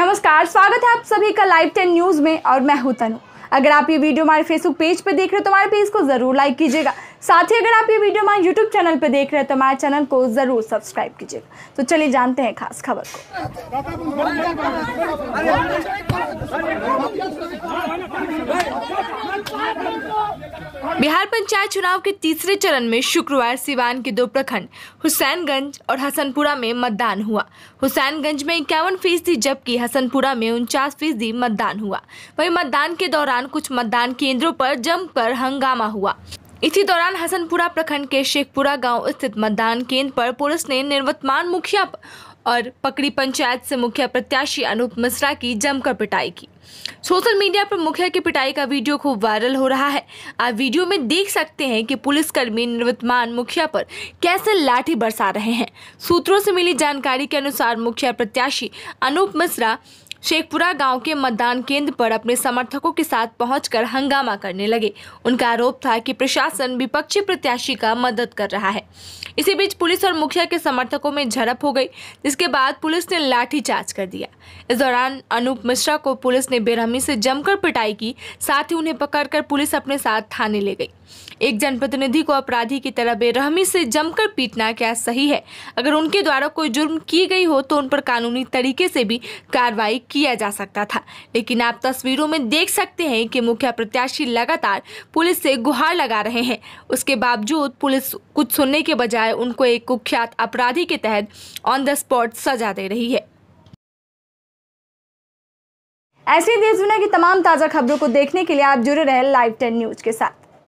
नमस्कार स्वागत है आप सभी का लाइव टेन न्यूज़ में और मैं हूं तनु अगर आप ये वीडियो हमारे फेसबुक पेज पर देख रहे हो तो हमारे पेज को ज़रूर लाइक कीजिएगा साथ ही अगर आप ये वीडियो हमारे यूट्यूब चैनल पर देख रहे हैं तो हमारे चैनल को ज़रूर सब्सक्राइब कीजिएगा तो चलिए जानते हैं खास खबर को बिहार पंचायत चुनाव के तीसरे चरण में शुक्रवार सिवान के दो प्रखंड हुसैनगंज और हसनपुरा में मतदान हुआ हुसैनगंज में इक्यावन फीसदी जबकि हसनपुरा में उनचास फीसदी मतदान हुआ वहीं मतदान के दौरान कुछ मतदान केंद्रों पर जमकर हंगामा हुआ इसी दौरान हसनपुरा प्रखंड के शेखपुरा गांव स्थित मतदान केंद्र पर पुलिस ने निर्वर्तमान मुखिया और पकड़ी पंचायत से मुखिया प्रत्याशी अनूप मिश्रा की जमकर पिटाई की सोशल मीडिया पर मुखिया की पिटाई का वीडियो खूब वायरल हो रहा है आप वीडियो में देख सकते हैं कि पुलिसकर्मी निवृत्तमान मुखिया पर कैसे लाठी बरसा रहे हैं सूत्रों से मिली जानकारी के अनुसार मुखिया प्रत्याशी अनूप मिश्रा शेखपुरा गांव के मतदान केंद्र पर अपने समर्थकों के साथ पहुंचकर हंगामा करने लगे उनका आरोप था कि प्रशासन विपक्षी प्रत्याशी का मदद कर रहा है इसी बीच पुलिस और मुखिया के समर्थकों में झड़प हो गई जिसके बाद पुलिस ने लाठीचार्ज कर दिया इस दौरान अनूप मिश्रा को पुलिस ने बेरहमी से जमकर पिटाई की साथ ही उन्हें पकड़कर पुलिस अपने साथ थाने ले गई एक जनप्रतिनिधि को अपराधी की तरह बेरहमी से जमकर पीटना क्या सही है अगर उनके द्वारा कोई जुर्म की गई हो तो उन पर कानूनी तरीके से भी कार्रवाई किया जा सकता था लेकिन आप तस्वीरों में देख सकते हैं कि मुख्य प्रत्याशी लगातार पुलिस से गुहार लगा रहे हैं उसके बावजूद पुलिस कुछ सुनने के बजाय उनको एक कुख्यात अपराधी के तहत ऑन द स्पॉट सजा दे रही है ऐसी देश दुनिया की तमाम ताज़ा खबरों को देखने के लिए आप जुड़े रहे लाइव टेन न्यूज के साथ